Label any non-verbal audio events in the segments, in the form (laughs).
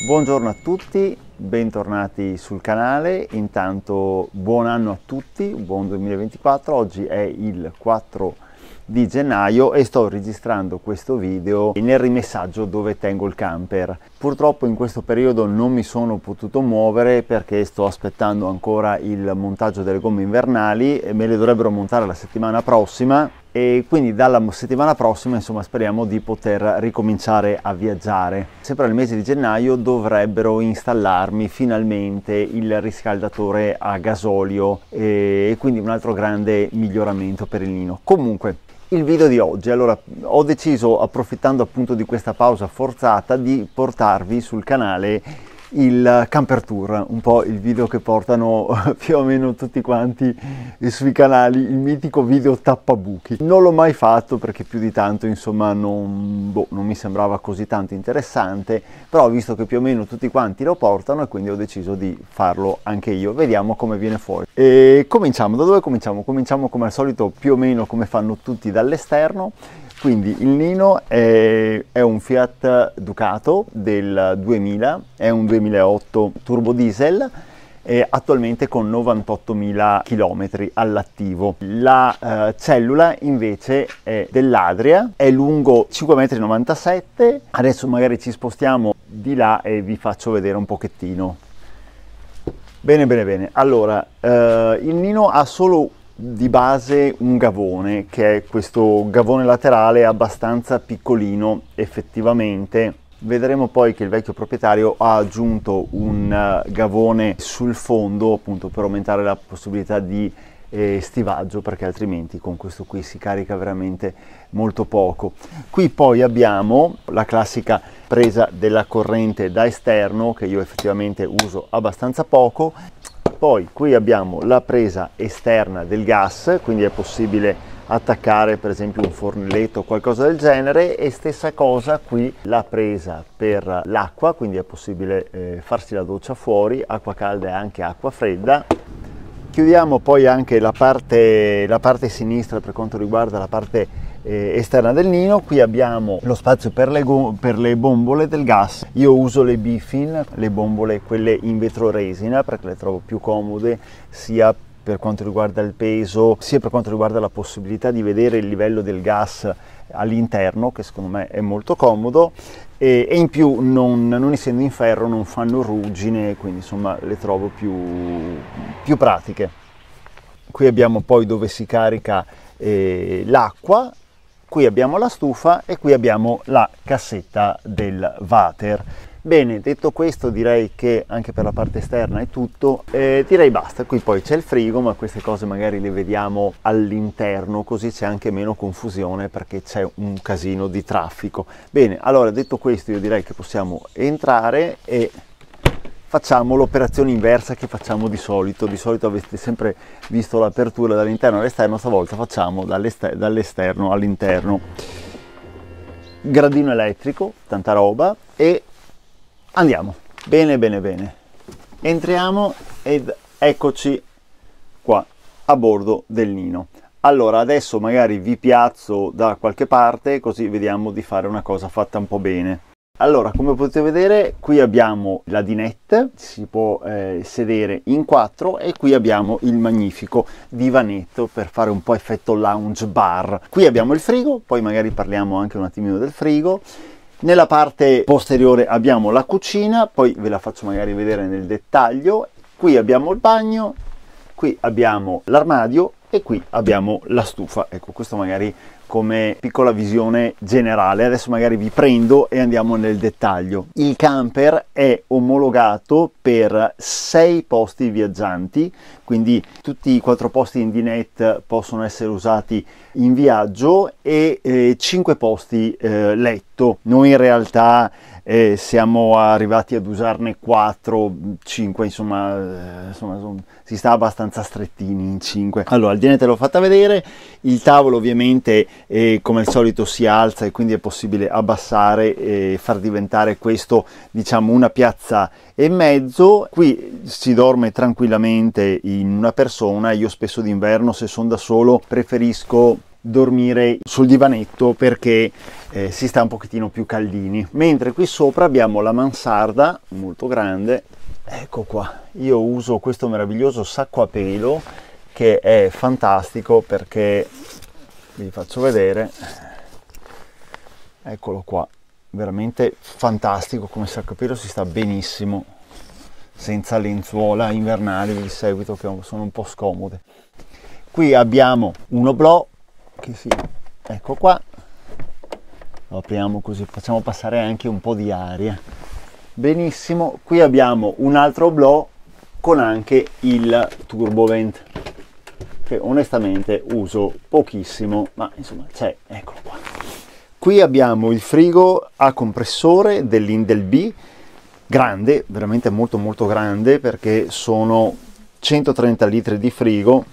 Buongiorno a tutti, bentornati sul canale, intanto buon anno a tutti, buon 2024, oggi è il 4 di gennaio e sto registrando questo video nel rimessaggio dove tengo il camper. Purtroppo in questo periodo non mi sono potuto muovere perché sto aspettando ancora il montaggio delle gomme invernali, me le dovrebbero montare la settimana prossima e quindi dalla settimana prossima insomma speriamo di poter ricominciare a viaggiare. Sempre nel mese di gennaio dovrebbero installarmi finalmente il riscaldatore a gasolio e quindi un altro grande miglioramento per il Nino. Comunque il video di oggi. Allora, ho deciso, approfittando appunto di questa pausa forzata, di portarvi sul canale il camper tour, un po' il video che portano (laughs) più o meno tutti quanti sui canali, il mitico video tappabuchi. Non l'ho mai fatto perché più di tanto insomma non, boh, non mi sembrava così tanto interessante, però ho visto che più o meno tutti quanti lo portano e quindi ho deciso di farlo anche io. Vediamo come viene fuori. E cominciamo, da dove cominciamo? Cominciamo come al solito più o meno come fanno tutti dall'esterno quindi il Nino è, è, un Fiat Ducato del 2000, è un 2008 turbo diesel attualmente con 98.000 km all'attivo. La eh, cellula invece è dell'Adria, è lungo 5,97 m, adesso magari ci spostiamo di là e vi faccio vedere un pochettino. Bene, bene, bene. Allora, eh, il Nino ha solo di base un gavone, che è questo gavone laterale abbastanza piccolino effettivamente. Vedremo poi che il vecchio proprietario ha aggiunto un eh, gavone sul fondo appunto per aumentare la possibilità di eh, stivaggio perché altrimenti con questo qui si carica veramente molto poco. Qui poi abbiamo la classica presa della corrente da esterno che io effettivamente uso abbastanza poco poi qui abbiamo la presa esterna del gas, quindi è possibile attaccare per esempio un fornelletto o qualcosa del genere e stessa cosa qui la presa per l'acqua, quindi è possibile eh, farsi la doccia fuori, acqua calda e anche acqua fredda. Chiudiamo poi anche la parte, la parte sinistra per quanto riguarda la parte eh, esterna del nino, qui abbiamo lo spazio per le, per le bombole del gas. Io uso le Bifin, le bombole quelle in vetro resina perché le trovo più comode sia per quanto riguarda il peso, sia per quanto riguarda la possibilità di vedere il livello del gas all'interno, che secondo me è molto comodo, e, e in più non, non, essendo in ferro non fanno ruggine, quindi insomma le trovo più, più pratiche. Qui abbiamo poi dove si carica eh, l'acqua qui abbiamo la stufa e qui abbiamo la cassetta del water. Bene, detto questo direi che anche per la parte esterna è tutto, eh, direi basta, qui poi c'è il frigo ma queste cose magari le vediamo all'interno così c'è anche meno confusione perché c'è un casino di traffico. Bene, allora detto questo io direi che possiamo entrare e facciamo l'operazione inversa che facciamo di solito. Di solito avete sempre visto l'apertura dall'interno all'esterno, stavolta facciamo dall'ester- dall'esterno all'interno. Gradino elettrico, tanta roba e andiamo. Bene, bene, bene. Entriamo ed eccoci qua a bordo del Nino. Allora, adesso magari vi piazzo da qualche parte così vediamo di fare una cosa fatta un po' bene. Allora, come potete vedere, qui abbiamo la dinette, si può eh, sedere in quattro e qui abbiamo il magnifico divanetto per fare un po' effetto lounge bar. Qui abbiamo il frigo, poi magari parliamo anche un attimino del frigo. Nella parte posteriore abbiamo la cucina, poi ve la faccio magari vedere nel dettaglio. Qui abbiamo il bagno, qui abbiamo l'armadio e qui abbiamo la stufa. Ecco, questo magari come piccola visione generale. Adesso magari vi prendo e andiamo nel dettaglio. Il camper è omologato per sei posti viaggianti, quindi tutti i quattro posti in dinette possono essere usati in viaggio e eh, posti eh, letto. Noi in realtà eh, siamo arrivati ad usarne 4, 5, insomma, eh, insomma si sta abbastanza strettini in 5. Allora, il dinette l'ho fatta vedere, il tavolo ovviamente e come al solito si alza e quindi è possibile abbassare e far diventare questo diciamo una piazza e mezzo qui si dorme tranquillamente in una persona io spesso d'inverno se sono da solo preferisco dormire sul divanetto perché eh, si sta un pochettino più caldini mentre qui sopra abbiamo la mansarda molto grande ecco qua io uso questo meraviglioso sacco a pelo che è fantastico perché vi faccio vedere eccolo qua veramente fantastico come si capire si sta benissimo senza lenzuola invernali di seguito che sono un po' scomode qui abbiamo un oblò che si ecco qua lo apriamo così facciamo passare anche un po' di aria benissimo qui abbiamo un altro oblò con anche il turbo vent che onestamente uso pochissimo, ma insomma c'è, eccolo qua. Qui abbiamo il frigo a compressore dell'Indel B, grande, veramente molto molto grande perché sono 130 litri di frigo,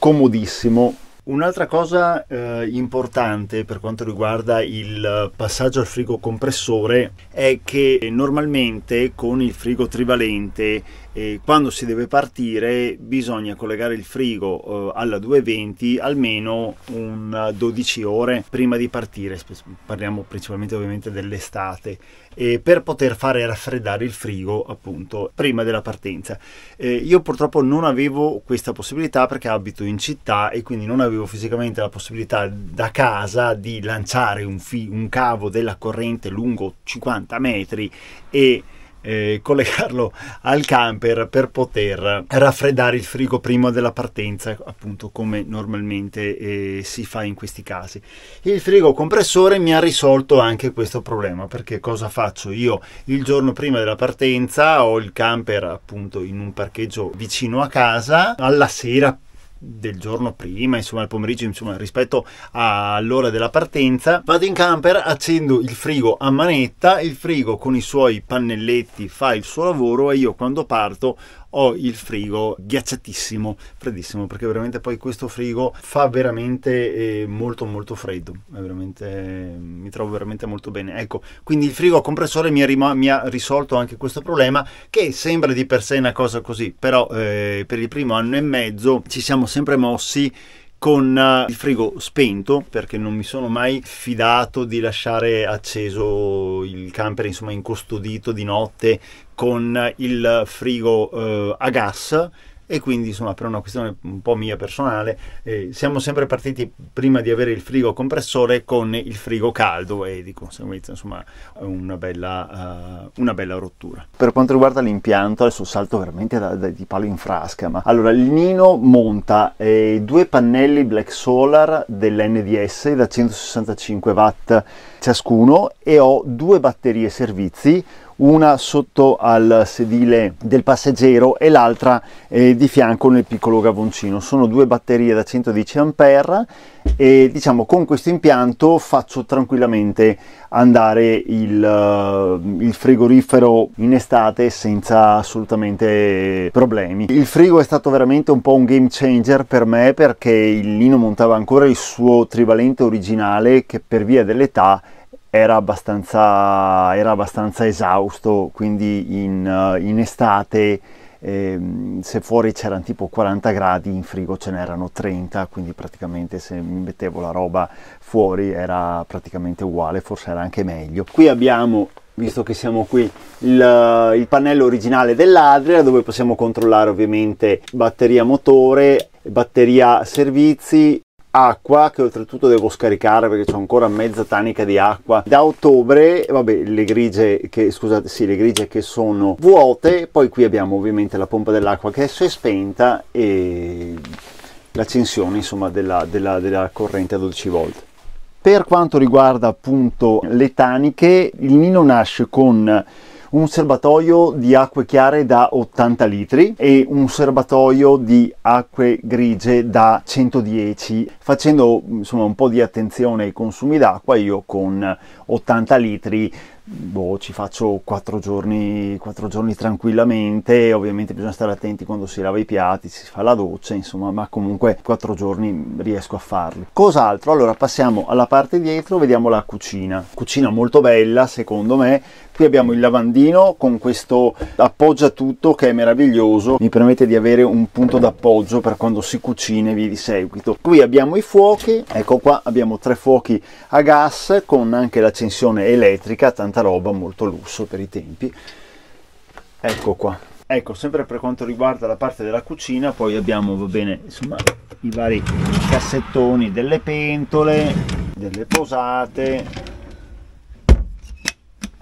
comodissimo, Un'altra cosa eh, importante per quanto riguarda il passaggio al frigo compressore è che normalmente con il frigo trivalente eh, quando si deve partire bisogna collegare il frigo eh, alla 220 almeno un 12 eh, ore prima di partire, parliamo principalmente ovviamente dell'estate, eh, per poter fare raffreddare il frigo appunto prima della partenza. Eh, io purtroppo non avevo questa possibilità perché abito in città e quindi non avevo fisicamente la possibilità da casa di lanciare un, fi- un cavo della corrente lungo 50 metri e eh, collegarlo al camper per poter raffreddare il frigo prima della partenza, appunto come normalmente eh, si fa in questi casi. Il frigo compressore mi ha risolto anche questo problema perché cosa faccio io il giorno prima della partenza ho il camper appunto in un parcheggio vicino a casa alla sera del giorno prima, insomma il pomeriggio, insomma rispetto all'ora della partenza, vado in camper, accendo il frigo a manetta, il frigo con i suoi pannelletti fa il suo lavoro e io quando parto ho il frigo ghiacciatissimo, freddissimo, perché veramente poi questo frigo fa veramente eh, molto molto freddo, veramente, mi trovo veramente molto bene. Ecco, quindi il frigo a compressore mi, mi, ha risolto anche questo problema che sembra di per sé una cosa così, però eh, per il primo anno e mezzo ci siamo sempre mossi con eh, il frigo spento perché non mi sono mai fidato di lasciare acceso il camper insomma incustodito di notte con il frigo eh, a gas e quindi insomma per una questione un po' mia personale eh, siamo sempre partiti prima di avere il frigo compressore con il frigo caldo e di conseguenza insomma una bella, uh, una bella rottura. Per quanto riguarda l'impianto adesso salto veramente da, da, di palo in frasca ma allora il Nino monta eh, due pannelli black solar dell'NDS da 165 watt ciascuno e ho due batterie servizi una sotto al sedile del passeggero e l'altra eh, di fianco nel piccolo gavoncino. Sono due batterie da 110 A e diciamo con questo impianto faccio tranquillamente andare il, uh, il frigorifero in estate senza assolutamente problemi. Il frigo è stato veramente un po' un game changer per me perché il Lino montava ancora il suo trivalente originale che per via dell'età era abbastanza, era abbastanza esausto, quindi in, eh, in estate eh, se fuori c'erano tipo 40 gradi, in frigo ce n'erano 30, quindi praticamente se mi mettevo la roba fuori era praticamente uguale, forse era anche meglio. Qui abbiamo visto che siamo qui, il, il, pannello originale dell'Adria dove possiamo controllare ovviamente batteria motore, batteria servizi, acqua che oltretutto devo scaricare perché ho ancora mezza tanica di acqua da ottobre vabbè le grigie che scusate sì le grigie che sono vuote poi qui abbiamo ovviamente la pompa dell'acqua che si è spenta e l'accensione insomma della, della, della corrente a 12 volt per quanto riguarda appunto le taniche il nino nasce con un serbatoio di acque chiare da 80 litri e un serbatoio di acque grigie da 110 facendo insomma un po' di attenzione ai consumi d'acqua io con 80 litri boh, ci faccio 4 giorni, 4 giorni tranquillamente, ovviamente bisogna stare attenti quando si lava i piatti, si fa la doccia, insomma, ma comunque 4 giorni riesco a farli. Cos'altro? Allora passiamo alla parte dietro, vediamo la cucina. Cucina molto bella, secondo me, Qui abbiamo il lavandino con questo appoggia tutto che è meraviglioso, mi permette di avere un punto d'appoggio per quando si cucina e via di seguito. Qui abbiamo i fuochi, ecco qua abbiamo tre fuochi a gas con anche l'accensione elettrica, tanta roba, molto lusso per i tempi. Ecco qua. Ecco, sempre per quanto riguarda la parte della cucina, poi abbiamo, va bene, insomma, i vari cassettoni delle pentole, delle posate,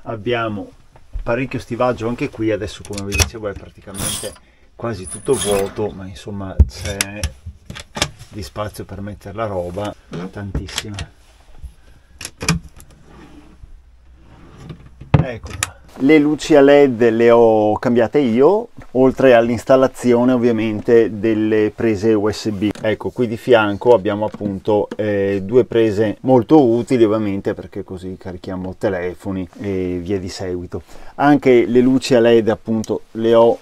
abbiamo parecchio stivaggio anche qui adesso come vi dicevo è praticamente quasi tutto vuoto ma insomma c'è di spazio per mettere la roba tantissima ecco le luci a led le ho cambiate io oltre all'installazione ovviamente delle prese USB. Ecco qui di fianco abbiamo appunto eh, due prese molto utili ovviamente perché così carichiamo telefoni e via di seguito. Anche le luci a LED appunto le ho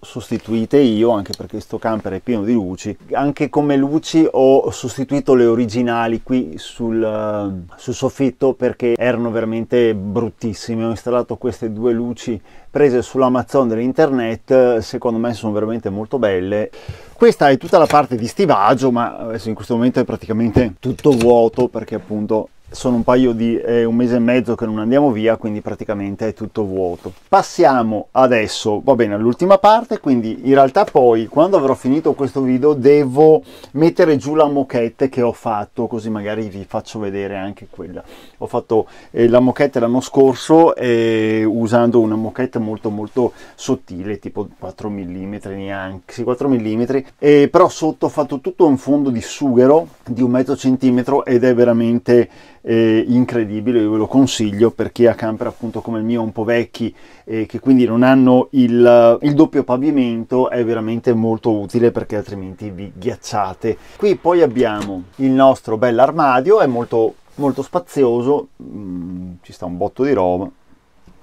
sostituite io anche perché questo camper è pieno di luci anche come luci ho sostituito le originali qui sul, eh, sul soffitto perché erano veramente bruttissime ho installato queste due luci prese sull'amazon dell'internet secondo me sono veramente molto belle questa è tutta la parte di stivaggio ma adesso in questo momento è praticamente tutto vuoto perché appunto sono un paio di eh, un mese e mezzo che non andiamo via, quindi praticamente è tutto vuoto. Passiamo adesso, va bene, all'ultima parte, quindi in realtà poi quando avrò finito questo video devo mettere giù la moquette che ho fatto, così magari vi faccio vedere anche quella. Ho fatto eh, la moquette l'anno scorso eh, usando una moquette molto molto sottile, tipo 4 mm neanche, sì 4 mm, e però sotto ho fatto tutto un fondo di sughero di un mezzo centimetro ed è veramente eh, incredibile, io ve lo consiglio per chi ha camper appunto come il mio un po' vecchi e eh, che quindi non hanno il, il, doppio pavimento è veramente molto utile perché altrimenti vi ghiacciate. Qui poi abbiamo il nostro bell'armadio, è molto, molto spazioso, mm, ci sta un botto di roba,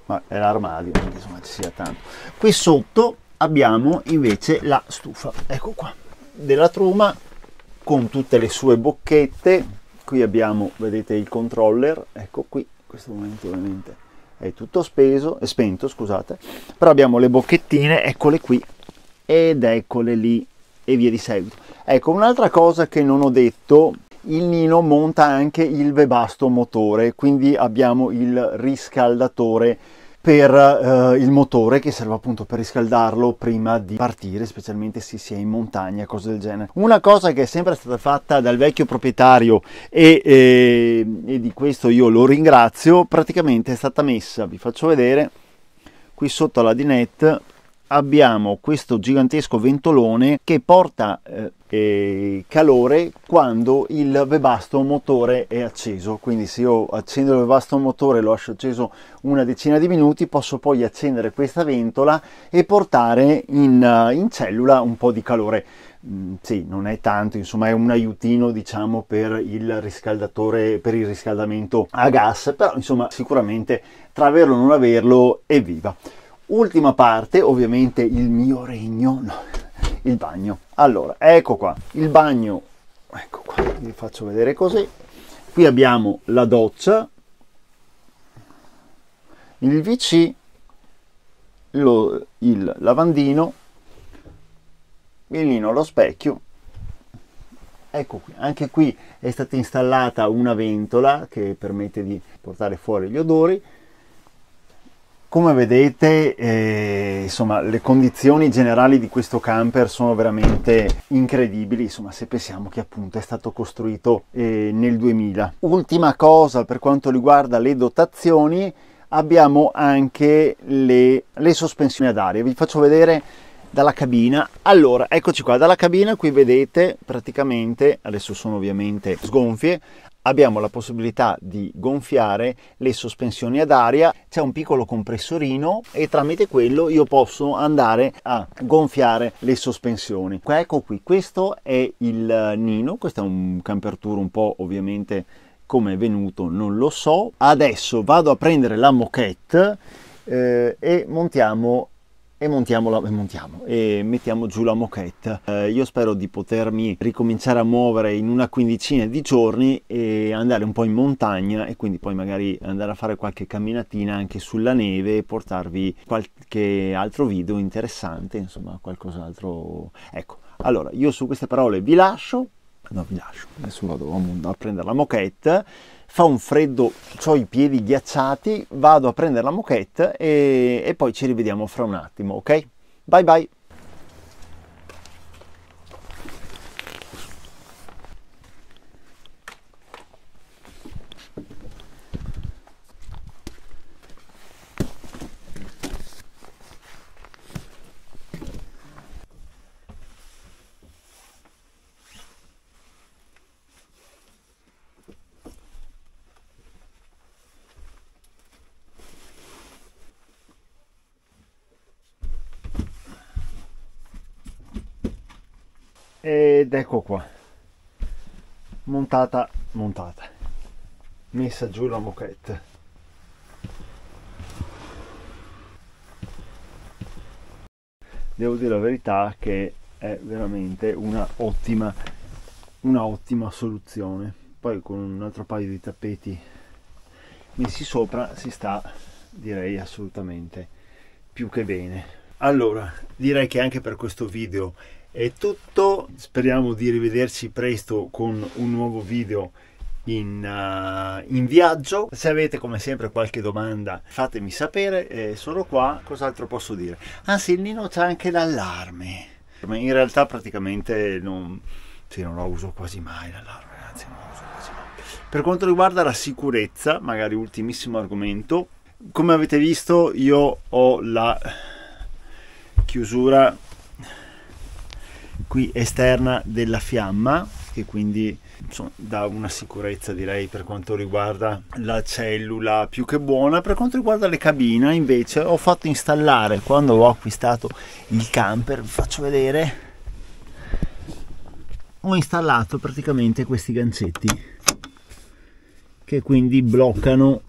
ma è l'armadio, insomma ci sia tanto. Qui sotto abbiamo invece la stufa, ecco qua, della truma con tutte le sue bocchette qui abbiamo vedete il controller ecco qui in questo momento ovviamente è tutto speso, è spento scusate però abbiamo le bocchettine eccole qui ed eccole lì e via di seguito ecco un'altra cosa che non ho detto il Nino monta anche il Webasto motore quindi abbiamo il riscaldatore per eh, il motore che serve appunto per riscaldarlo prima di partire, specialmente se si è in montagna, cose del genere. Una cosa che è sempre stata fatta dal vecchio proprietario e, e, eh, e di questo io lo ringrazio, praticamente è stata messa, vi faccio vedere, qui sotto alla dinette abbiamo questo gigantesco ventolone che porta eh, calore quando il webasto motore è acceso quindi se io accendo il webasto motore lo lascio acceso una decina di minuti posso poi accendere questa ventola e portare in, eh, in cellula un po' di calore mm, sì, non è tanto, insomma è un aiutino diciamo per il riscaldatore, per il riscaldamento a gas, però insomma sicuramente tra averlo o non averlo, evviva! Ultima parte, ovviamente il mio regno, no il bagno. Allora, ecco qua, il bagno, ecco qua, vi faccio vedere così. Qui abbiamo la doccia, il WC, lo, il lavandino, il lo specchio. Ecco qui, anche qui è stata installata una ventola che permette di portare fuori gli odori come vedete, eh, insomma, le condizioni generali di questo camper sono veramente incredibili, insomma, se pensiamo che appunto è stato costruito eh, nel 2000. Ultima cosa per quanto riguarda le dotazioni, abbiamo anche le, le sospensioni ad aria. Vi faccio vedere dalla cabina. Allora, eccoci qua, dalla cabina qui vedete praticamente, adesso sono ovviamente sgonfie, abbiamo la possibilità di gonfiare le sospensioni ad aria, c'è un piccolo compressorino e tramite quello io posso andare a gonfiare le sospensioni. Ecco qui, questo è il eh, Nino, questo è un camper tour un po' ovviamente come è venuto non lo so. Adesso vado a prendere la moquette eh, e montiamo e montiamo, la, montiamo e mettiamo giù la moquette eh, io spero di potermi ricominciare a muovere in una quindicina di giorni e andare un po' in montagna e quindi poi magari andare a fare qualche camminatina anche sulla neve e portarvi qualche altro video interessante insomma qualcos'altro ecco allora io su queste parole vi lascio No, vi lascio, adesso vado a, a prendere la moquette, fa un freddo, ho i piedi ghiacciati, vado a prendere la moquette e, e poi ci rivediamo fra un attimo, ok? Bye bye! ed ecco qua montata montata messa giù la moquette devo dire la verità che è veramente una ottima una ottima soluzione poi con un altro paio di tappeti messi sopra si sta direi assolutamente più che bene allora direi che anche per questo video è tutto, speriamo di rivederci presto con un nuovo video in, uh, in viaggio. Se avete come sempre qualche domanda fatemi sapere, eh, sono qua, cos'altro posso dire? Ah sì, il Nino c'ha anche l'allarme, ma in realtà praticamente non, sì, non lo uso quasi mai l'allarme, anzi non lo uso quasi mai. Per quanto riguarda la sicurezza, magari ultimissimo argomento, come avete visto io ho la chiusura qui esterna della fiamma che quindi insomma, dà una sicurezza direi per quanto riguarda la cellula più che buona per quanto riguarda le cabine invece ho fatto installare quando ho acquistato il camper vi faccio vedere ho installato praticamente questi gancetti che quindi bloccano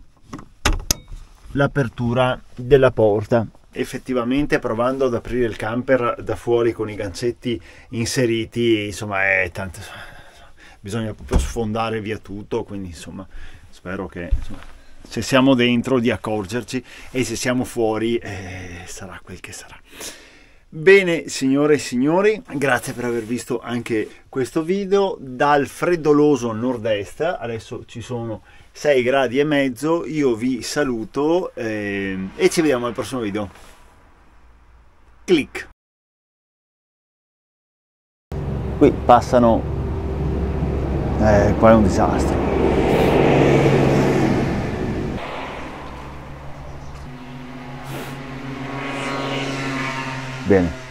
l'apertura della porta effettivamente provando ad aprire il camper da fuori con i gancetti inseriti, insomma, è tanto, bisogna proprio sfondare via tutto, quindi insomma, spero che insomma, se siamo dentro di accorgerci e se siamo fuori eh, sarà quel che sarà. Bene signore e signori, grazie per aver visto anche questo video dal freddoloso nord-est, adesso ci sono 6 gradi e mezzo io vi saluto ehm, e ci vediamo al prossimo video clic qui passano eh, qua è un disastro bene